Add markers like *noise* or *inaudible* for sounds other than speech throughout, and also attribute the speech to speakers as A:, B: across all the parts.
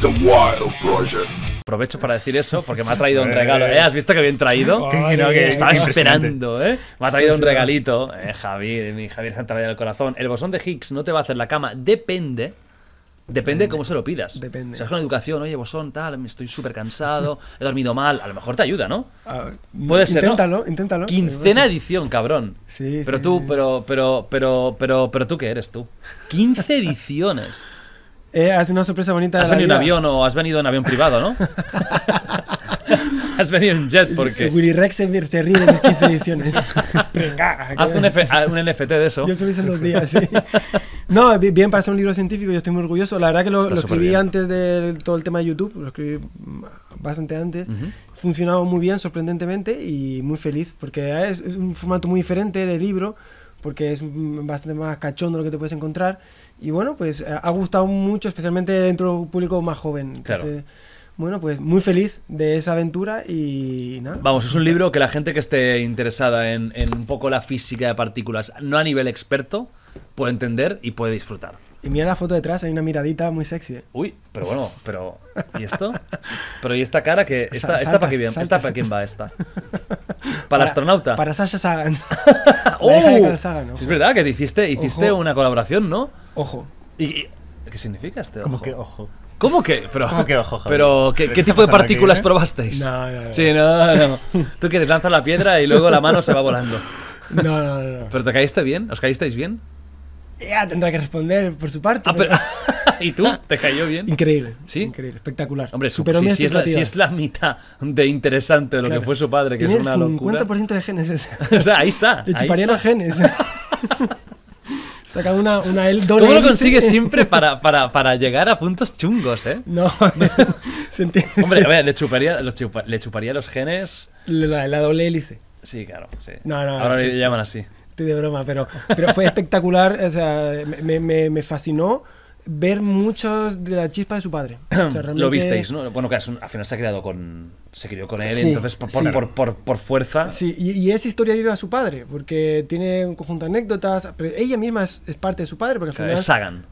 A: The Wild Project. Aprovecho para decir eso porque me ha traído un *laughs* eh. regalo. ¿Eh? ¿Has visto que bien traído? *laughs* Que que estaba esperando, ¿eh? Me ha traído un regalito. Eh, Javi, mi Javier traído el Corazón. El bosón de Higgs no te va a hacer la cama. Depende Depende de cómo se lo pidas. Depende. Si vas con educación, oye, bosón, tal, estoy súper cansado, he dormido mal, a lo mejor te ayuda, ¿no? Ah, Puede ser. Inténtalo, ¿no? inténtalo. Quincena edición, cabrón. Sí, pero sí, tú, pero, pero, pero, pero, pero tú qué eres tú. 15 *laughs* ediciones. Eh,
B: hace una sorpresa bonita. Has venido en
A: avión o has venido en avión privado, ¿no? *laughs* has venido en jet porque.
B: Willy Rex se, ríe de mis 15 ediciones. *laughs* *laughs* Haz un, un NFT de eso. Yo solo hice en los días, sí. No, bien, para ser un libro científico, yo estoy muy orgulloso. La verdad que lo, escribí antes de todo el tema de YouTube, lo escribí bastante antes. Funcionaba muy bien, sorprendentemente, y muy feliz, porque es un formato muy diferente de libro porque es bastante más cachondo lo que te puedes encontrar. Y bueno, pues eh, ha gustado mucho, especialmente dentro de un público más joven. Bueno, pues muy feliz de esa aventura
A: y nada. Vamos, es un libro que la gente que esté interesada en un poco la física de partículas, no a nivel experto, puede entender y puede disfrutar.
B: Y mira la foto detrás, hay una miradita muy
A: sexy. ¿eh? Uy, pero bueno, pero. ¿Y esto? *laughs* Pero ¿y esta cara que. ¿Esta, esta para quién, esta para quién va esta? *laughs* ¿Para, astronauta? Para
B: Sasha Sagan. *laughs* ¡Oh! es verdad que hiciste, una
A: colaboración, ¿no? Ojo. ¿Y, qué significa este ojo? ¿Cómo que ojo? ¿Cómo que? Pero, ojo, pero ¿qué, tipo de partículas eh? probasteis? No, no, no. Tú quieres lanzar la piedra y luego la mano se va volando. No, no, no. ¿Pero te caíste bien? ¿Os caísteis bien?
B: ya tendrá que responder por su parte. Ah, *laughs* ¿Y tú? ¿Te cayó bien? Increíble.
A: ¿Sí? Increíble, espectacular. Hombre, si, si, es la, mitad de interesante de lo que fue su padre, que es una locura.
B: 50% de genes ese. *laughs* o sea, ahí está. Le chuparían los genes. *laughs* Saca una, una L doble. ¿Cómo lo consigue siempre
A: para, para, para, llegar a puntos chungos, eh? No, se entiende. Hombre, a ver, le chuparía, los, le chuparía los genes.
B: La, la doble hélice.
A: Sí, claro. Sí. No, no, Ahora le llaman así
B: estoy de broma, pero, pero fue espectacular, o sea, me, me, me fascinó ver muchos de la chispa de su padre. *clears throat* Lo visteis,
A: ¿no? Bueno, claro, al final se ha criado con. Se crió con él, entonces por, por, por, fuerza. Sí,
B: y, esa historia vive a su padre, porque tiene un conjunto de anécdotas. Pero ella misma es, parte de su padre, porque al final.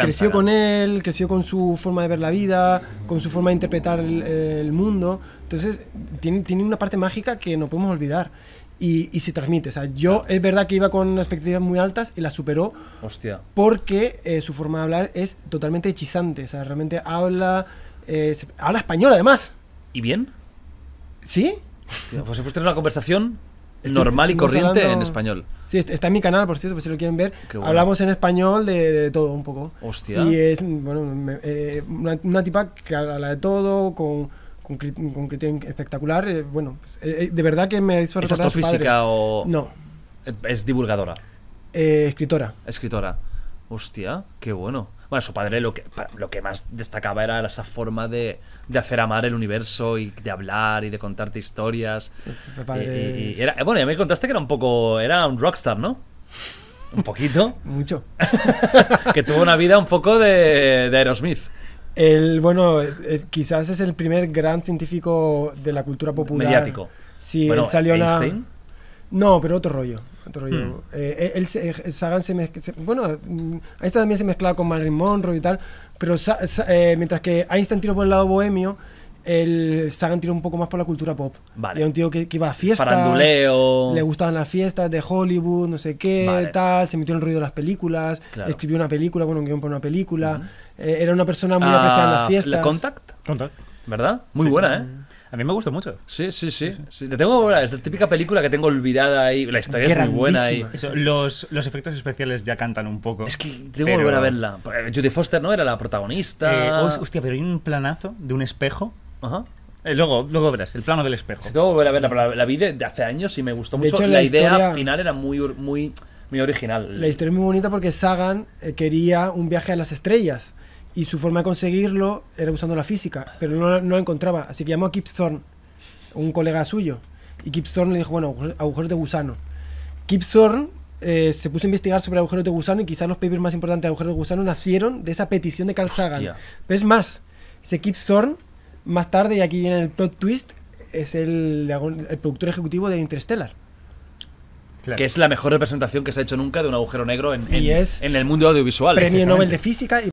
B: creció con él, creció con su forma de ver la vida, con su forma de interpretar el, el mundo. Entonces, tiene, tiene una parte mágica que no podemos olvidar y, se transmite. O sea, yo es verdad que iba con expectativas muy altas y las superó. Hostia. Porque eh, su forma de hablar es totalmente hechizante. O sea, realmente habla. Eh, habla español además. ¿Y bien? ¿Sí?
A: Hostia, pues después tener una conversación normal y corriente en español.
B: Sí, está en mi canal, por cierto, por si lo quieren ver. Hablamos en español de, todo un poco. Hostia. Y es, bueno, eh, una, tipa que habla de todo, con un espectacular. Eh, bueno, pues, eh, eh, de verdad que me hizo ¿Es astrofísica o.? No.
A: Es divulgadora.
B: escritora.
A: Escritora. Hostia, qué bueno. Bueno, su padre lo que, lo que más destacaba era esa forma de, hacer amar el universo y de hablar y de contarte historias. y, era, bueno, ya me contaste que era un poco. Era un rockstar, ¿no? Un poquito. *laughs* Mucho. *laughs* que tuvo una vida un poco de, de Aerosmith.
B: Él, bueno, eh, eh, quizás es el primer gran científico de la cultura popular. Mediático. Sí, salió Einstein. No, pero otro rollo. Otro rollo. Hmm. Eh, él, Sagan se, mezcla, Bueno, mm, también se mezclaba con Marilyn Monroe y tal. Pero mientras que Einstein tiró por el lado bohemio, el Sagan tiró un poco más por la cultura pop. Vale. Era un tío que, iba a fiestas. Le gustaban las fiestas de Hollywood, no sé qué, tal. Se metió en el ruido de las películas. Escribió una película, bueno, un guión para una película. Eh, era una persona muy ah, apreciada en las fiestas. Contact.
A: ¿Verdad? Muy buena, ¿eh? A mí me gusta mucho. Sí, sí, sí. sí, tengo es la típica película que tengo olvidada ahí. La historia es, muy buena ahí. los, efectos especiales ya cantan un poco. Es que tengo que volver a verla. Judy Foster no era la protagonista. Eh, hostia, pero hay un planazo de un espejo eh, luego, luego verás, el plano del espejo. la, vi de, hace años y me gustó De mucho. hecho, la, idea final era muy, muy, muy original. La historia
B: es muy bonita porque Sagan eh, quería un viaje a las estrellas y su forma de conseguirlo era usando la física, pero no, no encontraba. Así que llamó a Kip Thorne, un colega suyo, y Kip Thorne le dijo, bueno, agujeros de gusano. Kip Thorne eh, se puso a investigar sobre agujeros de gusano y quizás los papers más importantes de agujeros de gusano nacieron de esa petición de Carl Sagan. Pero es más, ese Kip Thorne más tarde, y aquí viene el plot twist, es el, el productor ejecutivo de Interstellar.
A: Que es la mejor representación que se ha hecho nunca de un agujero negro en, el mundo audiovisual. Premio Nobel de
B: Física